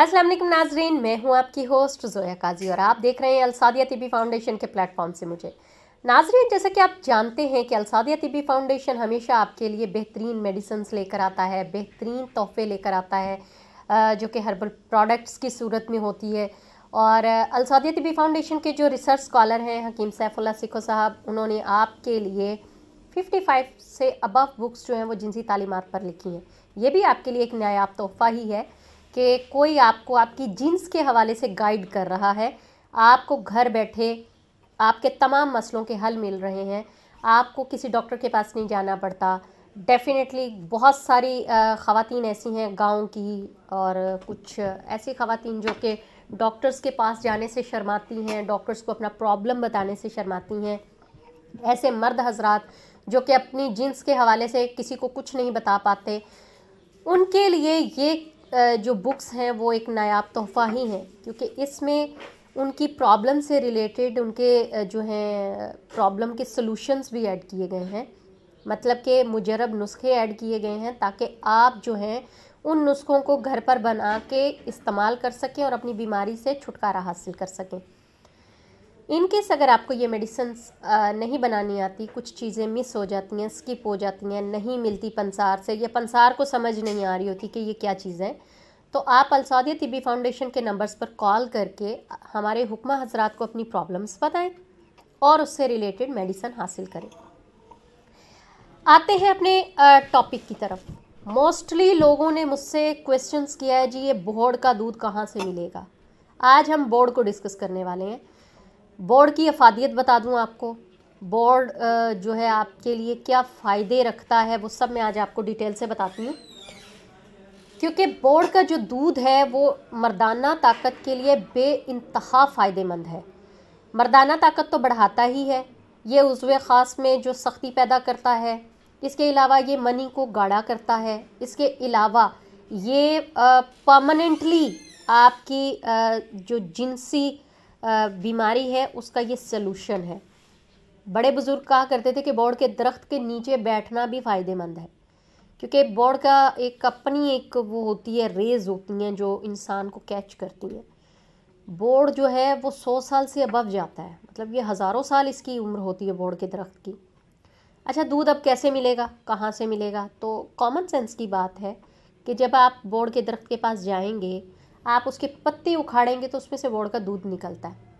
अस्सलाम वालेकुम नाजरीन मैं हूं आपकी होस्ट जोया काजी और आप देख रहे हैं अलसादिया तिबी फाउंडेशन के प्लेटफॉर्म से मुझे नाजरीन जैसा कि आप जानते हैं कि अलसादिया तिबी फाउंडेशन हमेशा आपके लिए बेहतरीन मेडिसिन लेकर आता है बेहतरीन तोहफे लेकर आता है जो कि हर्बल प्रोडक्ट्स की सूरत में होती है और अलसादिया तिबी फाउंडेशन के जो रिसर्च स्कॉलर हैं हकीम सैफुल्ला सिखो साहब उन्होंने आपके लिए 55 से अबव बुक्स जो हैं वो जिनसी तालीमत पर लिखी हैं ये भी आपके लिए एक नायाब तोहफ़ा ही है कि कोई आपको आपकी जीन्स के हवाले से गाइड कर रहा है आपको घर बैठे आपके तमाम मसलों के हल मिल रहे हैं आपको किसी डॉक्टर के पास नहीं जाना पड़ता डेफ़िनेटली बहुत सारी ख़वातीन ऐसी हैं गांव की और कुछ ऐसी ख़वातीन जो कि डॉक्टर्स के पास जाने से शर्माती हैं डॉक्टर्स को अपना प्रॉब्लम बताने से शर्माती हैं ऐसे मर्द हजरात जो कि अपनी जीन्स के हवाले से किसी को कुछ नहीं बता पाते उनके लिए ये जो बुक्स हैं वो एक नायाब तोहफ़ा ही हैं क्योंकि इसमें उनकी प्रॉब्लम से रिलेटेड उनके जो हैं प्रॉब्लम के सोलूशनस भी ऐड किए गए हैं मतलब के मुजरब नुस्खे ऐड किए गए हैं ताकि आप जो हैं उन नुस्खों को घर पर बना के इस्तेमाल कर सकें और अपनी बीमारी से छुटकारा हासिल कर सकें इन केस अगर आपको ये मेडिसिन नहीं बनानी आती कुछ चीज़ें मिस हो जाती हैं स्किप हो जाती हैं नहीं मिलती पंसार से या पंसार को समझ नहीं आ रही होती कि ये क्या चीज़ है तो आप अलसौदिया तिबी फाउंडेशन के नंबर्स पर कॉल करके हमारे हुक्मा हजरात को अपनी प्रॉब्लम्स बताएं और उससे रिलेटेड मेडिसन हासिल करें आते हैं अपने टॉपिक की तरफ मोस्टली लोगों ने मुझसे क्वेश्चंस किया है जी ये बोर्ड का दूध कहाँ से मिलेगा आज हम बोर्ड को डिस्कस करने वाले हैं बोर्ड की अफादियत बता दूँ आपको बोर्ड जो है आपके लिए क्या फ़ायदे रखता है वो सब मैं आज आपको डिटेल से बताती हूँ क्योंकि बोर्ड का जो दूध है वो मर्दाना ताकत के लिए बे इंतहा फ़ायदेमंद है मर्दाना ताकत तो बढ़ाता ही है ये उज़व ख़ास में जो सख्ती पैदा करता है इसके अलावा ये मनी को गाढ़ा करता है इसके अलावा ये परमानेंटली आपकी जो जिनसी बीमारी है उसका ये सलूशन है बड़े बुज़ुर्ग कहा करते थे कि बोर्ड के दरख्त के नीचे बैठना भी फ़ायदेमंद है क्योंकि बोर्ड का एक अपनी एक वो होती है रेज होती हैं जो इंसान को कैच करती है बोर्ड जो है वो सौ साल से अबव जाता है मतलब ये हज़ारों साल इसकी उम्र होती है बोर्ड के दरख्त की अच्छा दूध अब कैसे मिलेगा कहाँ से मिलेगा तो कॉमन सेंस की बात है कि जब आप बोर्ड के दरख्त के पास जाएंगे आप उसके पत्ते उखाड़ेंगे तो उसमें से बोड़ का दूध निकलता है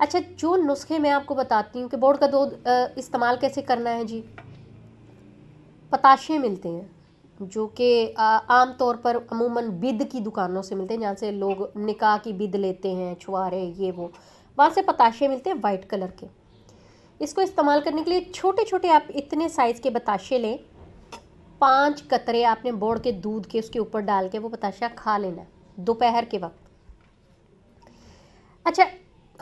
अच्छा जो नुस्खे मैं आपको बताती हूँ कि बोड़ का दूध इस्तेमाल कैसे करना है जी पताशे मिलते हैं जो कि आम तौर पर अमूमन बिद की दुकानों से मिलते हैं जहाँ से लोग निकाह की बिद लेते हैं छुआरे ये वो वहाँ से पताशे मिलते हैं वाइट कलर के इसको इस्तेमाल करने के लिए छोटे छोटे आप इतने साइज़ के बताशे लें पांच कतरे आपने बोड़ के दूध के उसके ऊपर डाल के वो बताशा खा लेना है दोपहर के वक्त अच्छा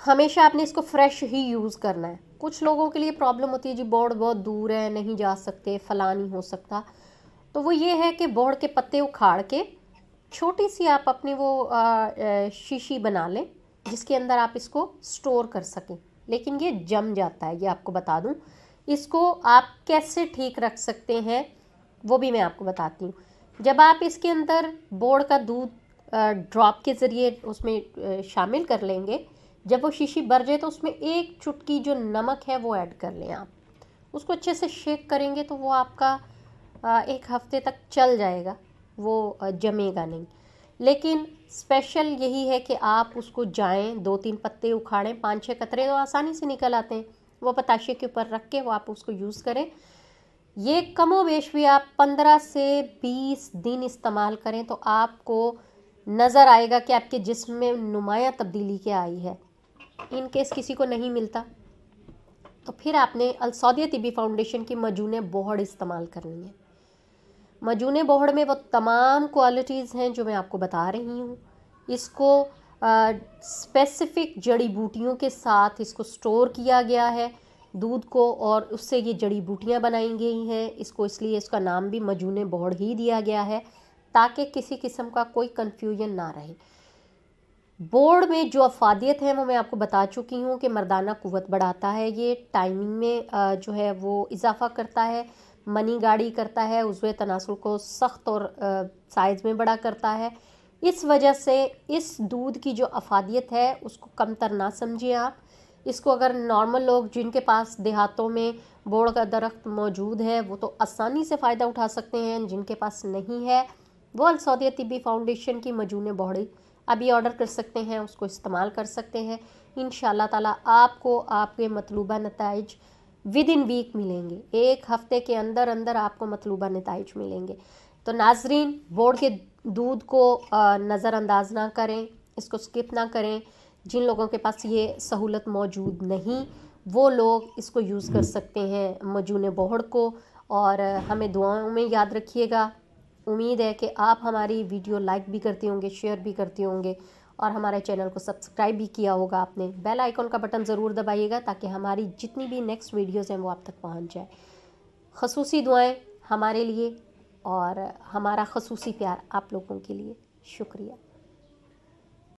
हमेशा आपने इसको फ्रेश ही यूज़ करना है कुछ लोगों के लिए प्रॉब्लम होती है जी बोर्ड बहुत दूर है नहीं जा सकते फला नहीं हो सकता तो वो ये है कि बोर्ड के पत्ते उखाड़ के छोटी सी आप अपनी वो शीशी बना लें जिसके अंदर आप इसको स्टोर कर सकें लेकिन ये जम जाता है ये आपको बता दूं इसको आप कैसे ठीक रख सकते हैं वो भी मैं आपको बताती हूँ जब आप इसके अंदर बोर्ड का दूध ड्रॉप के ज़रिए उसमें शामिल कर लेंगे जब वो शीशी भर जाए तो उसमें एक चुटकी जो नमक है वो ऐड कर लें आप उसको अच्छे से शेक करेंगे तो वो आपका एक हफ्ते तक चल जाएगा वो जमेगा नहीं लेकिन स्पेशल यही है कि आप उसको जाएं दो तीन पत्ते उखाड़ें पाँच छः कतरे तो आसानी से निकल आते हैं वो पताशे के ऊपर रख के वो आप उसको यूज़ करें ये कमो बेश भी आप पंद्रह से बीस दिन इस्तेमाल करें तो आपको नज़र आएगा कि आपके जिस्म में नुमाया तब्दीली क्या आई है इन केस किसी को नहीं मिलता तो फिर आपने अलसौदिया तिबी फाउंडेशन की मजून बोहड़ इस्तेमाल करनी है मजून बोहड़ में वो तमाम क्वालिटीज़ हैं जो मैं आपको बता रही हूँ इसको स्पेसिफ़िक जड़ी बूटियों के साथ इसको स्टोर किया गया है दूध को और उससे ये जड़ी बूटियाँ बनाई गई हैं इसको इसलिए इसका नाम भी मजून बोहड़ ही दिया गया है ताकि किसी किस्म का कोई कन्फ्यूजन ना रहे बोर्ड में जो अफादियत है वो मैं आपको बता चुकी हूँ कि मर्दाना कुत बढ़ाता है ये टाइमिंग में जो है वो इजाफा करता है मनी गाड़ी करता है उजव तनासुल को सख्त और साइज़ में बड़ा करता है इस वजह से इस दूध की जो अफादियत है उसको कमतर ना समझिए आप इसको अगर नॉर्मल लोग जिनके पास देहातों में बोड़ का दरख्त मौजूद है वो तो आसानी से फ़ायदा उठा सकते हैं जिनके पास नहीं है वो सऊदिया तिबी फाउंडेशन की मजून बॉडी अभी ऑर्डर कर सकते हैं उसको इस्तेमाल कर सकते हैं इन ताला आपको आपके मतलूबा नतज विद इन वीक मिलेंगे एक हफ्ते के अंदर अंदर आपको मतलूबा नतज मिलेंगे तो नाजरीन बोर्ड के दूध को नज़रअंदाज ना करें इसको स्किप ना करें जिन लोगों के पास ये सहूलत मौजूद नहीं वो लोग इसको यूज़ कर सकते हैं मजून बोहड़ को और हमें दुआओं में याद रखिएगा उम्मीद है कि आप हमारी वीडियो लाइक भी करते होंगे शेयर भी करते होंगे और हमारे चैनल को सब्सक्राइब भी किया होगा आपने बेल आइकॉन का बटन ज़रूर दबाइएगा ताकि हमारी जितनी भी नेक्स्ट वीडियोज़ हैं वो आप तक पहुँच जाए खसूसी दुआएँ हमारे लिए और हमारा खसूसी प्यार आप लोगों के लिए शुक्रिया